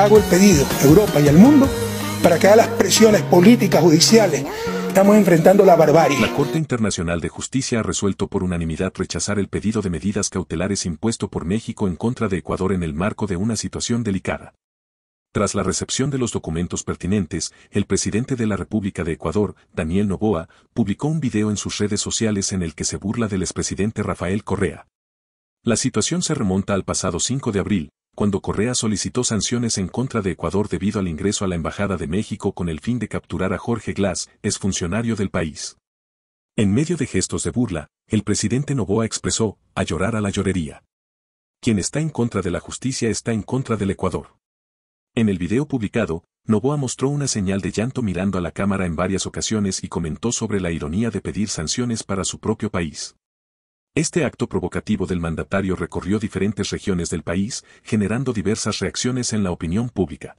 hago el pedido a Europa y al mundo para que a las presiones políticas, judiciales, estamos enfrentando la barbarie. La Corte Internacional de Justicia ha resuelto por unanimidad rechazar el pedido de medidas cautelares impuesto por México en contra de Ecuador en el marco de una situación delicada. Tras la recepción de los documentos pertinentes, el presidente de la República de Ecuador, Daniel Noboa, publicó un video en sus redes sociales en el que se burla del expresidente Rafael Correa. La situación se remonta al pasado 5 de abril, cuando Correa solicitó sanciones en contra de Ecuador debido al ingreso a la Embajada de México con el fin de capturar a Jorge Glass, exfuncionario del país. En medio de gestos de burla, el presidente Novoa expresó, a llorar a la llorería. Quien está en contra de la justicia está en contra del Ecuador. En el video publicado, Novoa mostró una señal de llanto mirando a la cámara en varias ocasiones y comentó sobre la ironía de pedir sanciones para su propio país. Este acto provocativo del mandatario recorrió diferentes regiones del país, generando diversas reacciones en la opinión pública.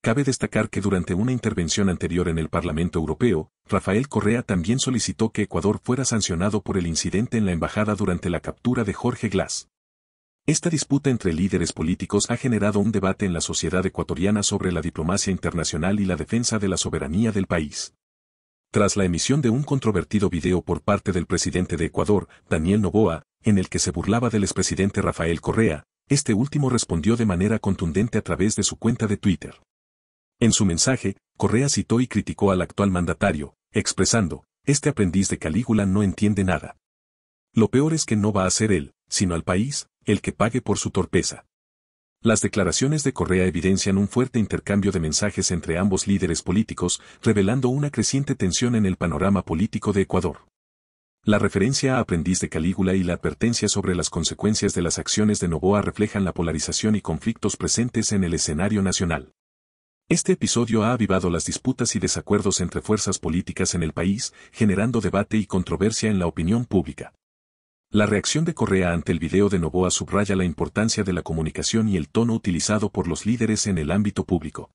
Cabe destacar que durante una intervención anterior en el Parlamento Europeo, Rafael Correa también solicitó que Ecuador fuera sancionado por el incidente en la embajada durante la captura de Jorge Glass. Esta disputa entre líderes políticos ha generado un debate en la sociedad ecuatoriana sobre la diplomacia internacional y la defensa de la soberanía del país. Tras la emisión de un controvertido video por parte del presidente de Ecuador, Daniel Noboa, en el que se burlaba del expresidente Rafael Correa, este último respondió de manera contundente a través de su cuenta de Twitter. En su mensaje, Correa citó y criticó al actual mandatario, expresando, este aprendiz de Calígula no entiende nada. Lo peor es que no va a ser él, sino al país, el que pague por su torpeza. Las declaraciones de Correa evidencian un fuerte intercambio de mensajes entre ambos líderes políticos, revelando una creciente tensión en el panorama político de Ecuador. La referencia a Aprendiz de Calígula y la advertencia sobre las consecuencias de las acciones de Novoa reflejan la polarización y conflictos presentes en el escenario nacional. Este episodio ha avivado las disputas y desacuerdos entre fuerzas políticas en el país, generando debate y controversia en la opinión pública. La reacción de Correa ante el video de Novoa subraya la importancia de la comunicación y el tono utilizado por los líderes en el ámbito público.